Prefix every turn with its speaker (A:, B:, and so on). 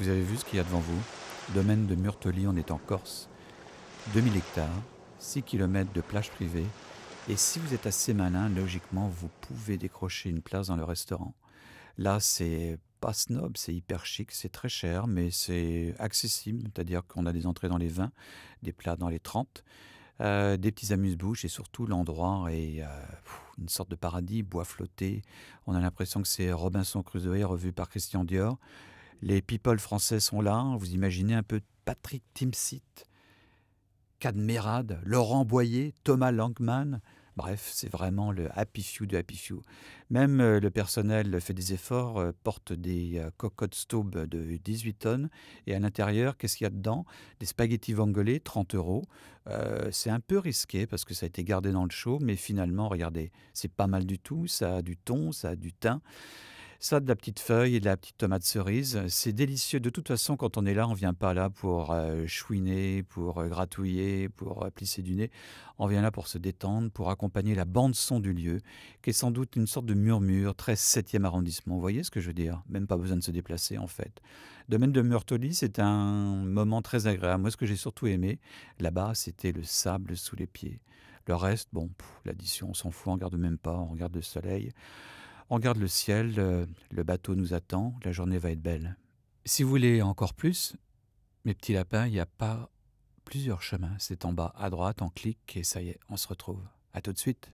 A: Vous avez vu ce qu'il y a devant vous domaine de Murtoli, on est en Corse. 2000 hectares, 6 km de plage privée. Et si vous êtes assez malin, logiquement, vous pouvez décrocher une place dans le restaurant. Là, c'est pas snob, c'est hyper chic, c'est très cher, mais c'est accessible. C'est-à-dire qu'on a des entrées dans les 20, des plats dans les 30. Euh, des petits amuse-bouches et surtout l'endroit est euh, une sorte de paradis, bois flotté. On a l'impression que c'est Robinson Crusoe revu par Christian Dior. Les people français sont là. Hein, vous imaginez un peu Patrick Timsit, Cadmerade, Laurent Boyer, Thomas Langman. Bref, c'est vraiment le happy few de happy few. Même euh, le personnel fait des efforts, euh, porte des euh, cocottes staub de 18 tonnes. Et à l'intérieur, qu'est-ce qu'il y a dedans Des spaghettis vangolais, 30 euros. c'est un peu risqué parce que ça a été gardé dans le show, mais finalement, regardez, c'est pas mal du tout. Ça a du ton, ça a du teint. Ça, de la petite feuille et de la petite tomate cerise, c'est délicieux. De toute façon, quand on est là, on ne vient pas là pour euh, chouiner, pour euh, gratouiller, pour euh, plisser du nez. On vient là pour se détendre, pour accompagner la bande-son du lieu, qui est sans doute une sorte de murmure, très 7e arrondissement. Vous voyez ce que je veux dire Même pas besoin de se déplacer, en fait. Domaine de Murtoli, c'est un moment très agréable. Moi, ce que j'ai surtout aimé là-bas, c'était le sable sous les pieds. Le reste, bon, l'addition, on s'en fout, on regarde même pas, on regarde le soleil. On regarde le ciel, le, bateau nous attend, la journée va être belle. Si vous voulez encore plus, mes petits lapins, il n'y a pas plusieurs chemins. C'est en bas à droite, on clique et ça y est, on se retrouve. À tout de suite.